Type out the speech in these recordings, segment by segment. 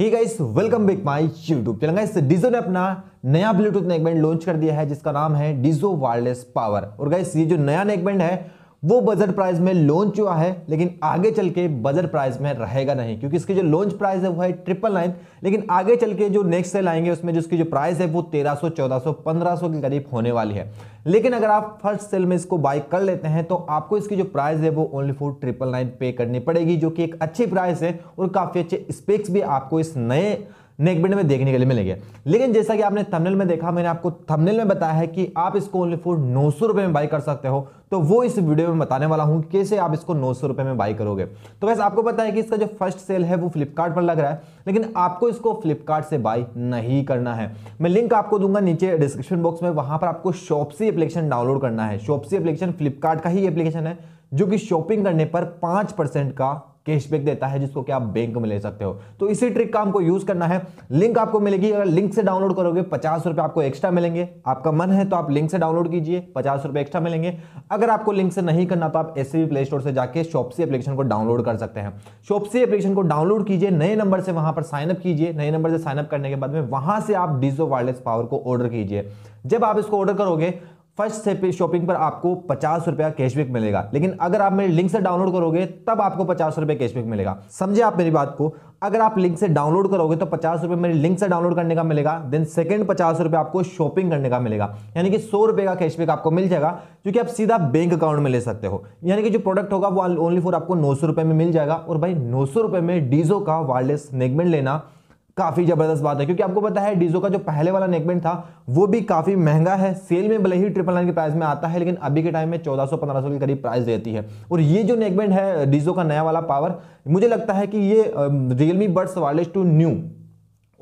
guys welcome back my YouTube चलेंगे इस डिजो ने अपना नया ब्लूटूथ नेकबैंड लॉन्च कर दिया है जिसका नाम है डिजो वायरलेस पावर और गाइस ये जो नया नेकबैंड है वो बजट प्राइस में लॉन्च हुआ है लेकिन आगे चल के बजट प्राइस में रहेगा नहीं क्योंकि इसकी जो लॉन्च प्राइस है वो है ट्रिपल नाइन लेकिन आगे चल के जो नेक्स्ट सेल आएंगे उसमें जो इसकी जो प्राइस है वो तेरह सौ चौदह सौ पंद्रह सौ के करीब होने वाली है लेकिन अगर आप फर्स्ट सेल में इसको बाई कर लेते हैं तो आपको इसकी जो प्राइस है वो ओनली फोर ट्रिपल नाइन पे करनी पड़ेगी जो कि एक अच्छी प्राइस है और काफ़ी अच्छे स्पेक्स भी आपको इस नए नेक नेकबैंड में देखने के लिए मिलेंगे लेकिन जैसा कि आपने थंबनेल में देखा मैंने आपको थंबनेल में बताया है कि आप इसको ओनली फॉर नौ सौ में बाई कर सकते हो तो वो इस वीडियो में बताने वाला हूँ कैसे आप इसको नौ सौ में बाई करोगे तो वैसे आपको पता है कि इसका जो फर्स्ट सेल है वो फ्लिपकार्ट पर लग रहा है लेकिन आपको इसको फ्लिपकार्ट से बाई नहीं करना है मैं लिंक आपको दूंगा नीचे डिस्क्रिप्शन बॉक्स में वहाँ पर आपको शॉपसी एप्लीकेशन डाउनलोड करना है शॉपसी एप्लीकेशन फ्लिपकार्ट का ही एप्लीकेशन है जो कि शॉपिंग करने पर पांच परसेंट का कैशबैक देता है जिसको कि आप बैंक में ले सकते हो तो इसी ट्रिक का हमको यूज करना है लिंक आपको मिलेगी अगर लिंक से डाउनलोड करोगे पचास रुपए आपको एक्स्ट्रा मिलेंगे आपका मन है तो आप लिंक से डाउनलोड कीजिए पचास रुपए एक्स्ट्रा मिलेंगे अगर आपको लिंक से नहीं करना तो आप ऐसे भी प्ले स्टोर से जाकर शॉपसी एप्लीकेशन को डाउनलोड कर सकते हैं शॉपसी एप्लीकेशन को डाउनलोड कीजिए नए नंबर से वहां पर साइनअप कीजिए नए नंबर से साइनअप करने के बाद में वहां से आप डिजो वायरलेस पावर को ऑर्डर कीजिए जब आप इसको ऑर्डर करोगे फर्स्ट से शॉपिंग पर आपको पचास रुपया कैशबैक मिलेगा लेकिन अगर आप मेरे लिंक से डाउनलोड करोगे तब आपको पचास रुपये कैशबैक मिलेगा समझे आप मेरी बात को अगर आप लिंक से डाउनलोड करोगे तो पचास रुपये मेरे लिंक से डाउनलोड करने का मिलेगा देन सेकंड पचास रुपये आपको शॉपिंग करने का मिलेगा यानी कि सौ रुपये का कैशबैक आपको मिल जाएगा क्योंकि आप सीधा बैंक अकाउंट में ले सकते हो यानी कि जो प्रोडक्ट होगा वो ओनली फॉर आपको नौ सौ में मिल जाएगा और भाई नौ सौ में डीजो का वायरलेस नेगमेंट लेना काफ़ी ज़बरदस्त बात है क्योंकि आपको पता है डीजो का जो पहले वाला नेकबैंड था वो भी काफ़ी महंगा है सेल में भले ही ट्रिपल नाइन के प्राइस में आता है लेकिन अभी के टाइम में 1400 1500 के करीब प्राइस देती है और ये जो नेकबैंड है डीजो का नया वाला पावर मुझे लगता है कि ये Realme Buds wireless two Neo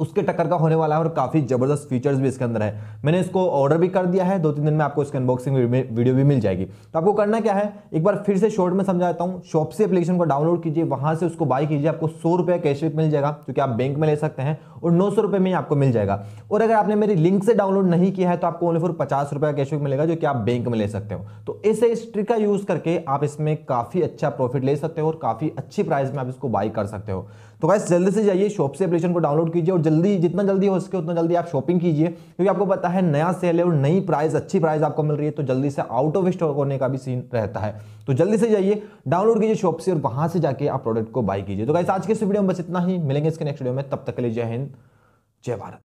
उसके टक्कर का होने वाला है और काफ़ी ज़बरदस्त फीचर्स भी इसके अंदर है मैंने इसको ऑर्डर भी कर दिया है दो तीन दिन में आपको इसके अनबॉक्सिंग वीडियो भी मिल जाएगी तो आपको करना क्या है एक बार फिर से शॉर्ट में समझाता हूँ शॉप से एप्लीकेशन को डाउनलोड कीजिए वहां से उसको बाय कीजिए आपको सौ रुपया कैशबैक मिल जाएगा क्योंकि आप बैंक में ले सकते हैं और नौ सौ रुपये में आपको मिल जाएगा और अगर आपने मेरी लिंक से डाउनलोड नहीं किया है तो आपको ओनली फोर पचास रुपये का कैशबैक मिलेगा जो कि आप बैंक में ले सकते हो तो ऐसे इस ट्रिक का यूज़ करके आप इसमें काफ़ी अच्छा प्रॉफिट ले सकते हो और काफ़ी अच्छी प्राइस में आप इसको बाई कर सकते हो तो वैसे जल्दी से जाइए शॉप से एप्लीकेशन को डाउनलोड कीजिए और जल्दी जितना जल्दी हो सके उतना जल्दी आप शॉपिंग कीजिए क्योंकि आपको पता है नया सेल है और नई प्राइस अच्छी प्राइस आपको मिल रही है तो जल्दी से आउट ऑफ स्टॉक होने का भी सीन रहता है तो जल्दी से जाइए डाउनलोड कीजिए शॉप से और वहां से जाके आप प्रोडक्ट को बाई कीजिए तो गाइस आज के इस वीडियो में बस इतना ही मिलेंगे इसके नेक्स्ट वीडियो में तब तक के लिए जय हिंद जय भारत